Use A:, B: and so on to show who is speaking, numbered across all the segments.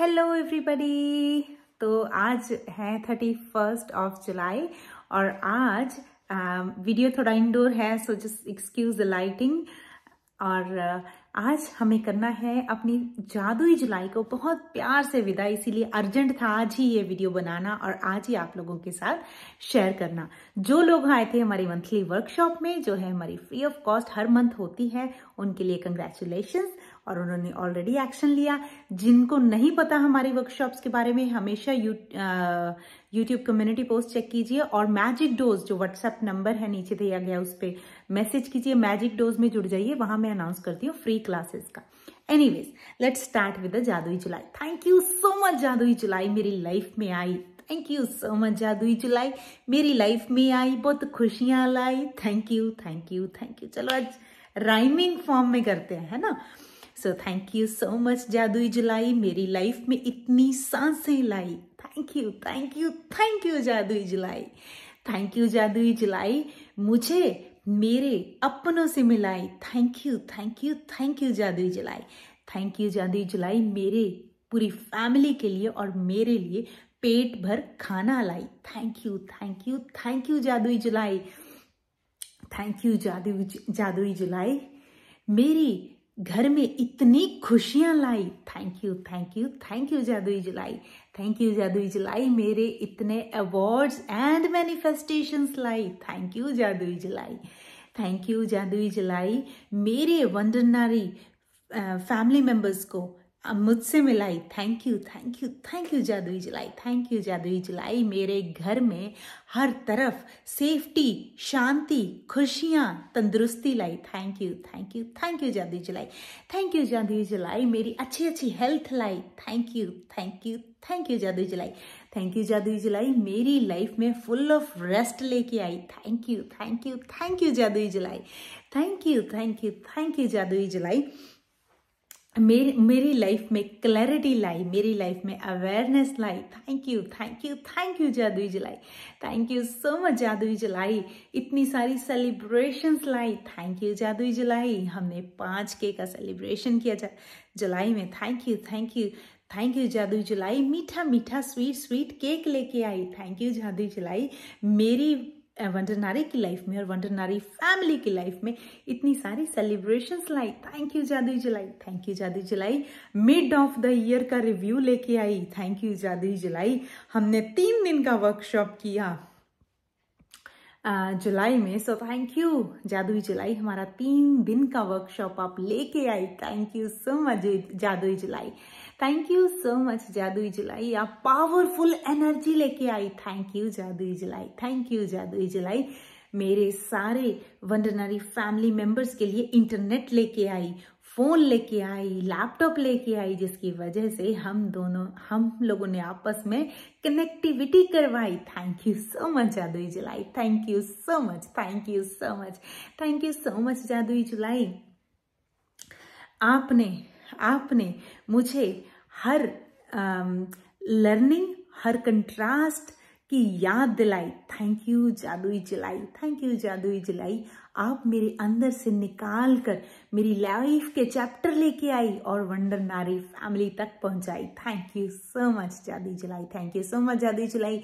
A: hello everybody तो आज है थर्टी फर्स्ट ऑफ जुलाई और आज वीडियो um, थोड़ा इंडोर है so just excuse the lighting और uh, आज हमें करना है अपनी जादुई जुलाई को बहुत प्यार से विदा इसीलिए अर्जेंट था आज ही ये वीडियो बनाना और आज ही आप लोगों के साथ शेयर करना जो लोग आए थे हमारी मंथली वर्कशॉप में जो है हमारी फ्री ऑफ कॉस्ट हर मंथ होती है उनके लिए कंग्रेचुलेशंस और उन्होंने ऑलरेडी एक्शन लिया जिनको नहीं पता हमारी वर्कशॉप्स के बारे में हमेशा you YouTube community post check कीजिए और मैजिक डोज जो व्हाट्सएप नंबर है नीचे दिया गया उस पर मैसेज कीजिए मैजिक डोज में जुड़ जाइए वहां मैं अनाउंस करती हूँ फ्री क्लासेस का एनीवेज लेट्स स्टार्ट विद जादुई जुलाई थैंक यू सो मच जादुई जुलाई मेरी लाइफ में आई थैंक यू सो मच जादुई जुलाई मेरी लाइफ में आई बहुत खुशियां लाई thank you thank you thank you चलो आज राइमिंग फॉर्म में करते हैं है ना so thank you so much जादुई जुलाई मेरी लाइफ में इतनी सांसें लाई thank you thank you thank you जादुई जुलाई थैंक यू जादुई जुलाई मुझे मेरे अपनों से मिलाई thank you thank you thank you जादुई जुलाई थैंक यू जादुई जुलाई मेरे पूरी फैमिली के लिए और मेरे लिए पेट भर खाना लाई thank you thank you thank you जादुई जुलाई थैंक यू जादुई जादुई जुलाई मेरी घर में इतनी खुशियां लाई thank you thank you thank you जादुई जुलाई थैंक यू जादुई जुलाई मेरे इतने अवार्ड्स एंड मैनिफेस्टेशन लाई थैंक यू जादुई जुलाई थैंक यू जादुई जुलाई मेरे वंडरनारी फैमिली मेंबर्स को मुझसे मिलाई thank you thank you thank you जादुई जलाई थैंक यू जादुई जलाई मेरे घर में हर तरफ सेफ्टी शांति खुशियाँ तंदुरुस्ती लाई thank you thank you thank you जादुई जलाई थैंक यू जादुई जलाई मेरी अच्छी अच्छी हेल्थ लाई thank you thank you thank you जादुई जलाई थैंक यू जादुई जलाई मेरी लाइफ में फुल ऑफ रेस्ट लेके आई thank you thank you thank you जादुई जलाई thank you thank you thank you जादुई जलाई मेरी मेरी लाइफ में क्लैरिटी लाई मेरी लाइफ में अवेयरनेस लाई thank you thank you thank you जादुई जुलाई थैंक यू सो मच जादुई जलाई इतनी सारी सेलिब्रेशंस लाई थैंक यू जादुई जुलाई हमने पाँच के का सेलिब्रेशन किया जा जुलाई में thank you thank you thank you जादू जुलाई मीठा मीठा स्वीट स्वीट केक लेके आई थैंक यू जादू जुलाई मेरी वंडर नारी की लाइफ में और वंडर नारी फैमिली की लाइफ में इतनी सारी सेलिब्रेशंस लाई थैंक यू जादू जुलाई थैंक यू जादू जुलाई मिड ऑफ द ईयर का रिव्यू लेके आई थैंक यू जादू जुलाई हमने तीन दिन का वर्कशॉप किया जुलाई में सो थैंक यू जादुई जुलाई हमारा तीन दिन का वर्कशॉप आप लेके आई थैंक यू सो मच जादुई जुलाई थैंक यू सो मच जादुई जुलाई आप पावरफुल एनर्जी लेके आई थैंक यू जादुई जुलाई थैंक यू जादुई जुलाई मेरे सारे वंडनरी फैमिली मेंबर्स के लिए इंटरनेट लेके आई फ़ोन लेके आई लैपटॉप लेके आई जिसकी वजह से हम दोनों हम लोगों ने आपस में कनेक्टिविटी करवाई थैंक यू सो मच जादुई जुलाई thank you so much thank you so much thank you so much जादुई जुलाई आपने आपने मुझे हर लर्निंग हर कंट्रास्ट की याद दिलाई थैंक यू जादुई जिलाई थैंक यू जादुई जिलाई आप मेरे अंदर से निकाल कर मेरी लाइफ के चैप्टर लेके आई और वंडर नारी फैमिली तक पहुंचाई थैंक यू सो मच जादुई जिलाई थैंक यू सो मच जादुई जिलाई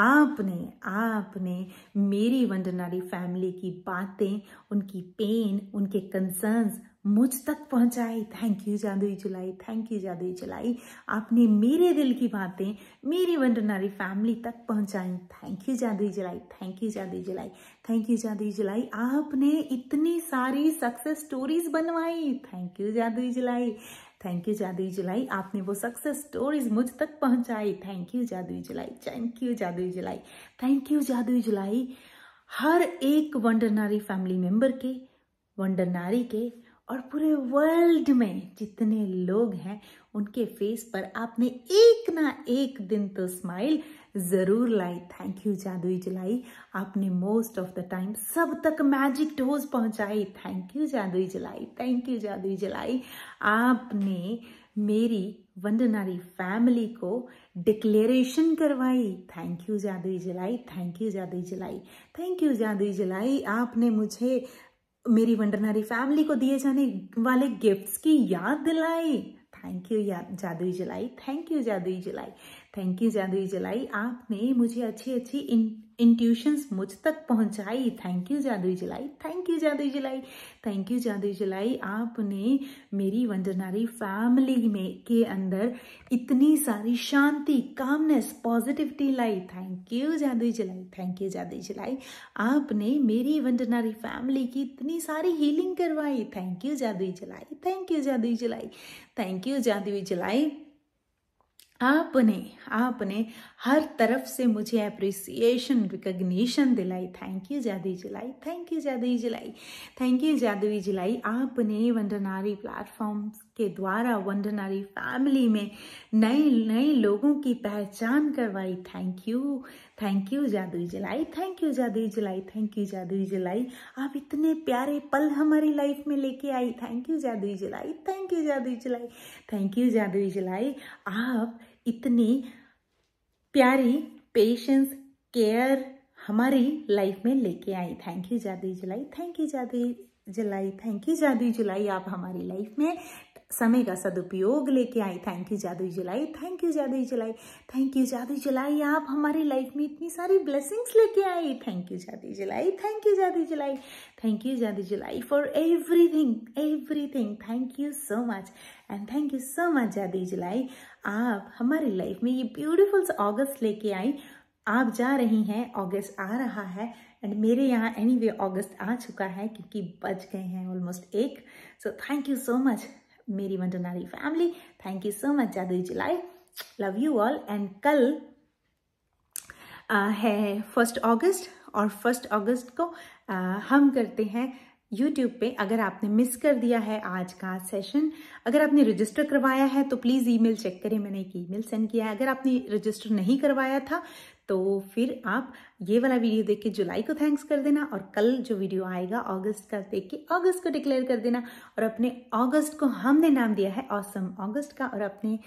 A: आपने आपने मेरी वंडरनारी फैमिली की बातें उनकी पेन उनके कंसर्न्स मुझ तक पहुंचाई थैंक यू जादुई जुलाई थैंक यू जादुई जुलाई आपने मेरे दिल की बातें मेरी वंडरनारी फैमिली तक पहुंचाई थैंक यू जादुई जुलाई थैंक यू जादुई जुलाई थैंक यू जादुई जुलाई आपने इतनी सारी सक्सेस स्टोरीज बनवाई थैंक यू जादुई जुलाई थैंक यू जादुई जुलाई आपने वो सक्सेस स्टोरीज मुझ तक पहुंचाई थैंक यू जादुई जुलाई थैंक यू जादुई जुलाई थैंक यू जादुई जुलाई हर एक वंडर नारी फैमिली मेंबर के वंडर नारी के और पूरे वर्ल्ड में जितने लोग हैं उनके फेस पर आपने एक ना एक दिन तो स्माइल ज़रूर लाई थैंक यू जादुई जलाई आपने मोस्ट ऑफ द टाइम सब तक मैजिक डोज पहुंचाई थैंक यू जादुई जलाई थैंक यू जादुई जलाई आपने मेरी वंदनारी फैमिली को डिक्लेरेशन करवाई थैंक यू जादुई जलाई थैंक यू जादुई जलाई थैंक यू जादुई जलाई आपने मुझे मेरी वंडरनारी फैमिली को दिए जाने वाले गिफ्ट्स की याद दिलाई थैंक यू याद जादुई जुलाई थैंक यू जादुई जुलाई थैंक यू जादुई जलाई आपने मुझे अच्छी अच्छी इंट्यूशन इंट्यूशंस मुझ तक पहुंचाई थैंक यू जादुई जलाई थैंक यू जादुई जलाई थैंक यू जादुई जलाई आपने मेरी वंजनारी फैमिली में के अंदर इतनी सारी शांति कामनेस पॉजिटिविटी लाई थैंक यू जादुई जलाई थैंक यू जादुई जलाई आपने मेरी वंजनारी फैमिली की इतनी सारी हीलिंग करवाई थैंक यू जादुई जलाई थैंक यू जादुई जलाई थैंक यू जादुई जलाई आपने आपने हर तरफ से मुझे अप्रिसिएशन रिकग्निशन दिलाई थैंक यू जादुई जिलाई थैंक यू जादुई जिलाई थैंक यू जादवी जिलाई आपने वंडनारी प्लेटफॉर्म के द्वारा वंडनारी फैमिली में नए नए लोगों की पहचान करवाई थैंक यू थैंक यू जादवी जिलाई थैंक यू जादवी जिलाई थैंक यू जादवी जिलाई आप इतने प्यारे पल हमारी लाइफ में लेके आई थैंक यू जादवी जिलाई थैंक यू जादवी जिलाई थैंक यू जादवी जिलाई आप इतनी प्यारी पेशेंस केयर हमारी लाइफ में लेके आई थैंक यू जादी जुलाई थैंक यू जादी जुलाई थैंक यू जादी जुलाई आप हमारी लाइफ में समय का सदुपयोग लेके आई थैंक यू जादू जुलाई थैंक यू जादू जुलाई थैंक यू जादू जुलाई आप हमारी लाइफ में इतनी सारी ब्लेसिंग्स लेके आई थैंक यू जादू जुलाई थैंक यू जादू जुलाई थैंक यू जादू जुलाई for everything everything thank you so much and thank you so much जादू जुलाई आप हमारी लाइफ में ये ब्यूटिफुल ऑगस्ट लेके आई आप जा रही हैं ऑगस्ट आ रहा है एंड मेरे यहाँ एनी वे ऑगस्ट आ चुका है क्योंकि बच गए हैं ऑलमोस्ट एक सो थैंक यू सो मच मेरी मंडनारी family thank you so much जादुई जुलाई लव यू ऑल एंड कल आ, है फर्स्ट अगस्त और फर्स्ट अगस्त को आ, हम करते हैं यूट्यूब पे अगर आपने मिस कर दिया है आज का सेशन अगर आपने रजिस्टर करवाया है तो प्लीज़ ईमेल चेक करें मैंने एक ईमेल सेंड किया है अगर आपने रजिस्टर नहीं करवाया था तो फिर आप ये वाला वीडियो देख के जुलाई को थैंक्स कर देना और कल जो वीडियो आएगा अगस्त का देख के अगस्त को डिक्लेयर कर देना और अपने अगस्त को हमने नाम दिया है ऑसम अगस्त का और अपने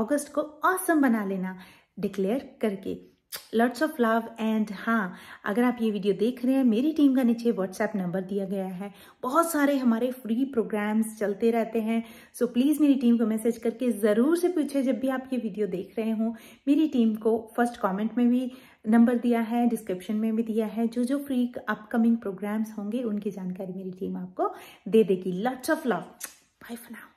A: अगस्त को ऑसम बना लेना डिक्लेयर करके लट्स ऑफ लव एंड हाँ अगर आप ये वीडियो देख रहे हैं मेरी टीम का नीचे व्हाट्सएप नंबर दिया गया है बहुत सारे हमारे फ्री प्रोग्राम्स चलते रहते हैं सो so प्लीज़ मेरी टीम को मैसेज करके ज़रूर से पूछे जब भी आप ये वीडियो देख रहे हों मेरी टीम को फर्स्ट कमेंट में भी नंबर दिया है डिस्क्रिप्शन में भी दिया है जो जो फ्री अपकमिंग प्रोग्राम्स होंगे उनकी जानकारी मेरी टीम आपको दे देगी lots of love bye for now